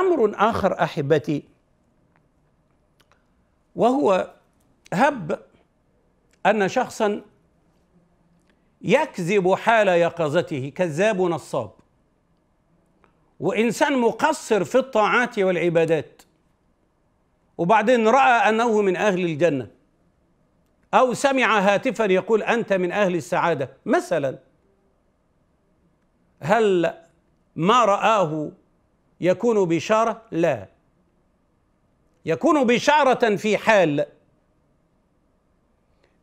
امر اخر احبتي وهو هب ان شخصا يكذب حال يقظته كذاب نصاب وانسان مقصر في الطاعات والعبادات وبعدين راى انه من اهل الجنه او سمع هاتفا يقول انت من اهل السعاده مثلا هل ما راه يكون بشاره لا يكون بشاره في حال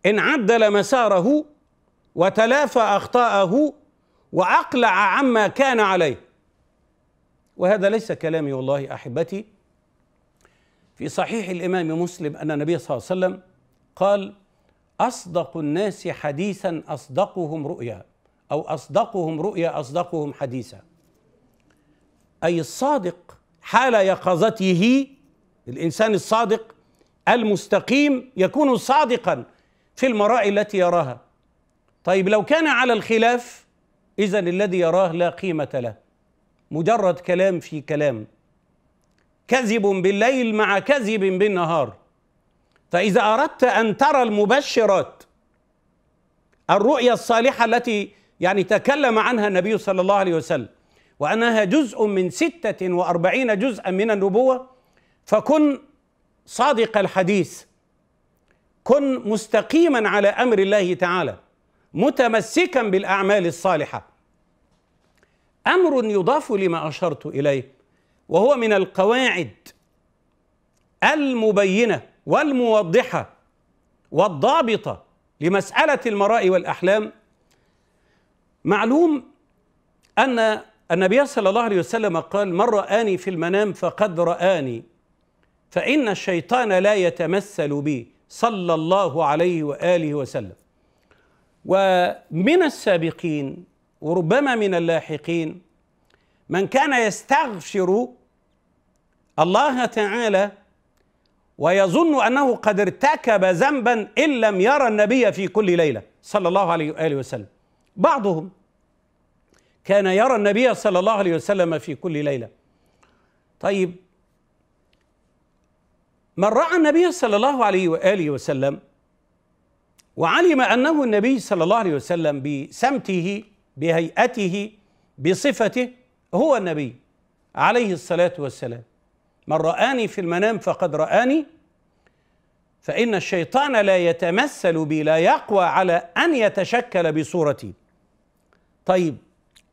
ان عدل مساره وتلافى اخطاءه واقلع عما كان عليه وهذا ليس كلامي والله احبتي في صحيح الامام مسلم ان النبي صلى الله عليه وسلم قال اصدق الناس حديثا اصدقهم رؤيا او اصدقهم رؤيا اصدقهم حديثا أي الصادق حال يقظته الإنسان الصادق المستقيم يكون صادقا في المراء التي يراها طيب لو كان على الخلاف إذا الذي يراه لا قيمة له مجرد كلام في كلام كذب بالليل مع كذب بالنهار فإذا أردت أن ترى المبشرات الرؤية الصالحة التي يعني تكلم عنها النبي صلى الله عليه وسلم وأنها جزء من ستة وأربعين جزءا من النبوة فكن صادق الحديث كن مستقيما على أمر الله تعالى متمسكا بالأعمال الصالحة أمر يضاف لما أشرت إليه وهو من القواعد المبينة والموضحة والضابطة لمسألة المراء والأحلام معلوم أن النبي صلى الله عليه وسلم قال من رآني في المنام فقد رآني فإن الشيطان لا يتمثل بي صلى الله عليه وآله وسلم ومن السابقين وربما من اللاحقين من كان يستغفر الله تعالى ويظن انه قد ارتكب ذنبا ان لم يرى النبي في كل ليله صلى الله عليه واله وسلم بعضهم كان يرى النبي صلى الله عليه وسلم في كل ليله طيب من راى النبي صلى الله عليه واله وسلم وعلم انه النبي صلى الله عليه وسلم بسمته بهيئته بصفته هو النبي عليه الصلاه والسلام من رآني في المنام فقد رآني فإن الشيطان لا يتمثل بي لا يقوى على أن يتشكل بصورتي طيب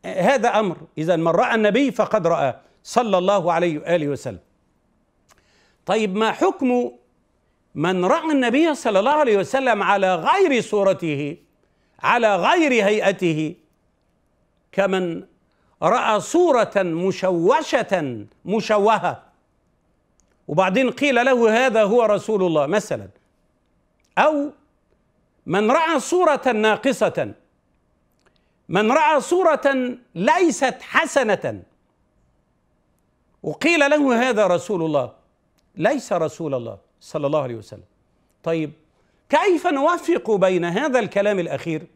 هذا أمر إذا من رأى النبي فقد رأى صلى الله عليه وآله وسلم طيب ما حكم من رأى النبي صلى الله عليه وسلم على غير صورته على غير هيئته كمن رأى صورة مشوشة مشوهة وبعدين قيل له هذا هو رسول الله مثلا أو من رأى صورة ناقصة من راى صوره ليست حسنه وقيل له هذا رسول الله ليس رسول الله صلى الله عليه وسلم طيب كيف نوفق بين هذا الكلام الاخير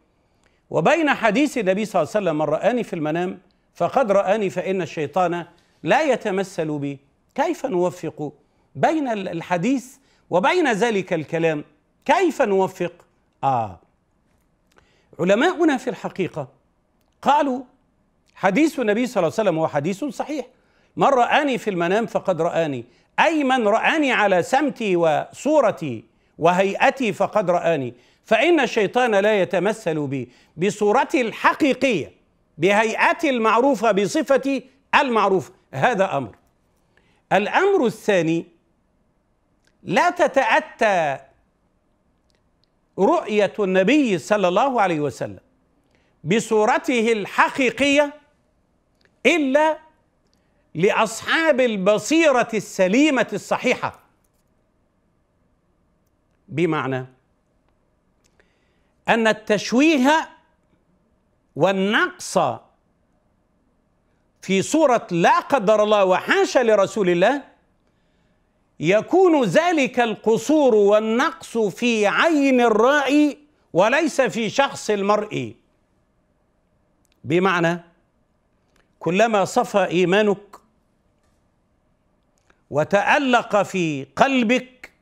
وبين حديث النبي صلى الله عليه وسلم من رآني في المنام فقد رآني فإن الشيطان لا يتمثل بي كيف نوفق بين الحديث وبين ذلك الكلام كيف نوفق آه علماؤنا في الحقيقة قالوا حديث النبي صلى الله عليه وسلم هو حديث صحيح من رآني في المنام فقد رآني أي من رآني على سمتي وصورتي وهيئتي فقد رآني فإن الشيطان لا يتمثل بي بصورتي الحقيقية بهيئتي المعروفة بصفتي المعروفة هذا أمر الأمر الثاني لا تتأتى رؤية النبي صلى الله عليه وسلم بصورته الحقيقيه الا لاصحاب البصيره السليمه الصحيحه بمعنى ان التشويه والنقص في صوره لا قدر الله وحاشا لرسول الله يكون ذلك القصور والنقص في عين الرائي وليس في شخص المرئي بمعنى كلما صفى ايمانك وتالق في قلبك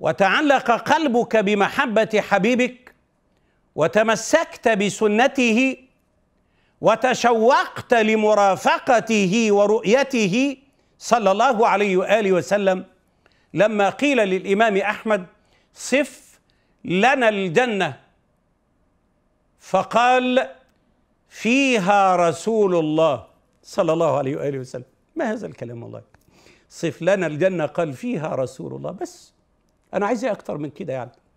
وتعلق قلبك بمحبه حبيبك وتمسكت بسنته وتشوقت لمرافقته ورؤيته صلى الله عليه واله وسلم لما قيل للامام احمد صف لنا الجنه فقال فيها رسول الله صلى الله عليه واله وسلم ما هذا الكلام والله صف لنا الجنه قال فيها رسول الله بس انا عايز اكتر من كده يعني